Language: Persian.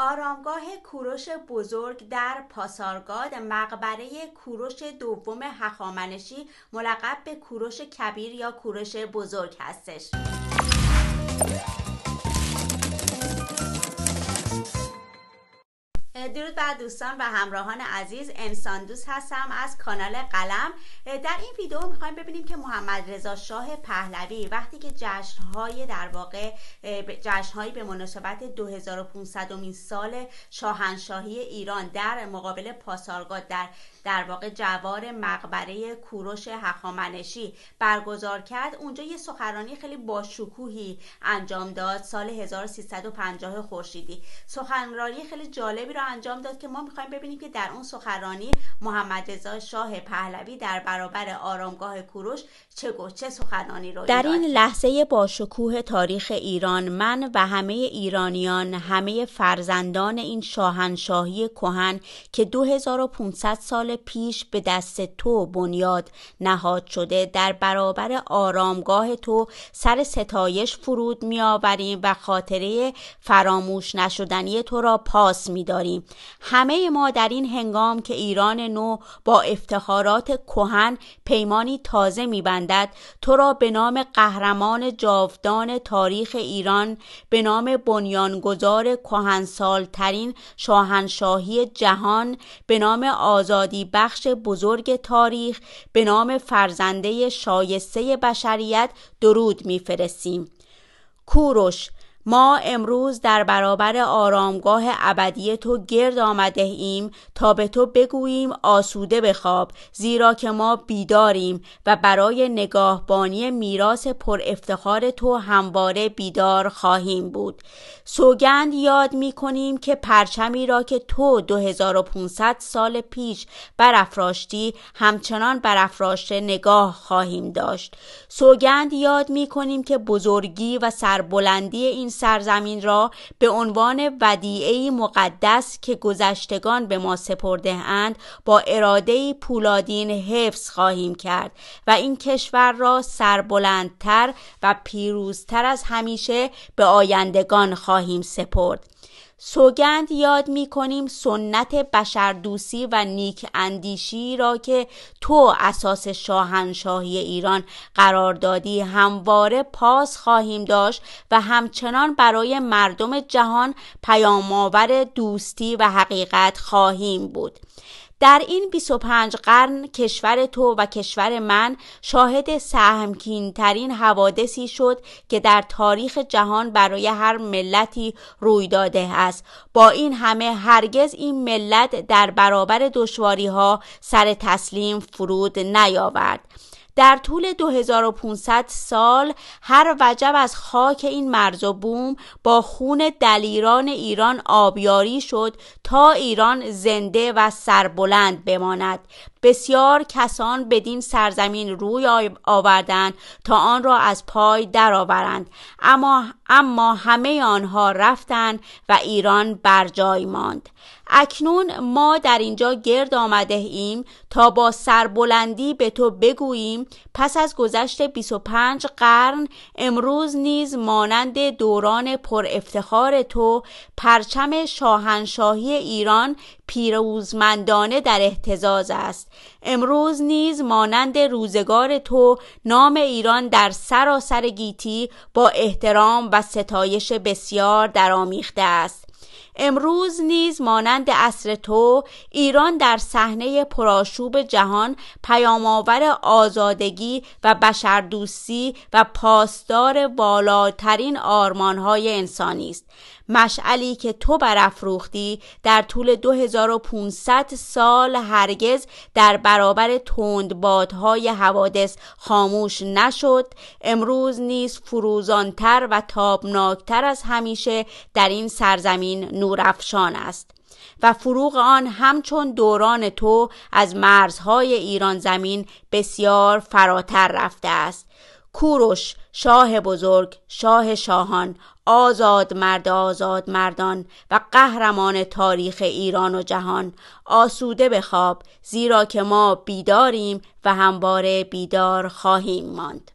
آرامگاه کوروش بزرگ در پاسارگاد مقبره کوروش دوم هخامنشی ملقب به کوروش کبیر یا کوروش بزرگ هستش درود بر دوستان و همراهان عزیز انسان دوست هستم از کانال قلم در این ویدیو میخوایم ببینیم که محمد رضا شاه پهلوی وقتی که جشنهای در واقع جشنهایی به مناسبت 2500 سال شاهنشاهی ایران در مقابل پاسارگاد در در واقع جوار مقبره کوروش هخامنشی برگزار کرد اونجا یه سخنرانی خیلی باشکوهی انجام داد سال 1350 خورشیدی سخنرانی خیلی جالبی رو انجام داد که ما میخوایم ببینیم که در اون سخنرانی محمد رضا شاه پهلوی در برابر آرامگاه کوروش چه چه سخنانی رو در این لحظه باشکوه تاریخ ایران من و همه ایرانیان همه فرزندان این شاهنشاهی کهن که 2500 سال پیش به دست تو بنیاد نهاد شده در برابر آرامگاه تو سر ستایش فرود میآوریم و خاطره فراموش نشدنی تو را پاس داریم همه ما در این هنگام که ایران نو با افتخارات کهن پیمانی تازه میبندد تو را به نام قهرمان جاودان تاریخ ایران به نام بنیانگذار کهنسالترین شاهنشاهی جهان به نام آزادی بخش بزرگ تاریخ به نام فرزنده شایسته بشریت درود میفرستیم کوروش ما امروز در برابر آرامگاه ابدی تو گرد آمده ایم تا به تو بگوییم آسوده بخواب زیرا که ما بیداریم و برای نگاهبانی میراث پر افتخار تو همواره بیدار خواهیم بود سوگند یاد می کنیم که پرچمی را که تو 2500 سال پیش برافراشتی همچنان برافراشته نگاه خواهیم داشت سوگند یاد می کنیم که بزرگی و سربلندی این سرزمین را به عنوان ودیعه مقدس که گذشتگان به ما سپرده اند با اراده پولادین حفظ خواهیم کرد و این کشور را سربلندتر و پیروزتر از همیشه به آیندگان خواهیم سپرد سوگند یاد می کنیم سنت بشردوسی و نیک اندیشی را که تو اساس شاهنشاهی ایران قرار دادی همواره پاس خواهیم داشت و همچنان برای مردم جهان پیامآور دوستی و حقیقت خواهیم بود در این 25 قرن کشور تو و کشور من شاهد سهمکین ترین حوادثی شد که در تاریخ جهان برای هر ملتی روی داده است با این همه هرگز این ملت در برابر دشواری ها سر تسلیم فرود نیاورد در طول 2500 سال هر وجب از خاک این مرز و بوم با خون دلیران ایران آبیاری شد تا ایران زنده و سربلند بماند بسیار کسان بدین سرزمین روی آوردند تا آن را از پای درآورند اما اما همه آنها رفتند و ایران بر جای ماند اکنون ما در اینجا گرد آمده ایم تا با سربلندی به تو بگوییم پس از گذشت 25 قرن امروز نیز مانند دوران پر افتخار تو پرچم شاهنشاهی ایران پیروزمندانه در احتزاز است امروز نیز مانند روزگار تو نام ایران در سراسر گیتی با احترام و ستایش بسیار درآمیخته است امروز نیز مانند عصر تو ایران در صحنه پرآشوب جهان پیامآور آزادگی و بشردوستی و پاسدار بالاترین آرمانهای انسانی است مشعلی که تو برافروختی در طول 2500 سال هرگز در برابر تندبادهای حوادث خاموش نشد امروز نیز فروزانتر و تابناکتر از همیشه در این سرزمین نورافشان است و فروغ آن همچون دوران تو از مرزهای ایران زمین بسیار فراتر رفته است کوروش شاه بزرگ شاه شاهان آزاد مرد آزاد مردان و قهرمان تاریخ ایران و جهان آسوده خواب زیرا که ما بیداریم و همواره بیدار خواهیم ماند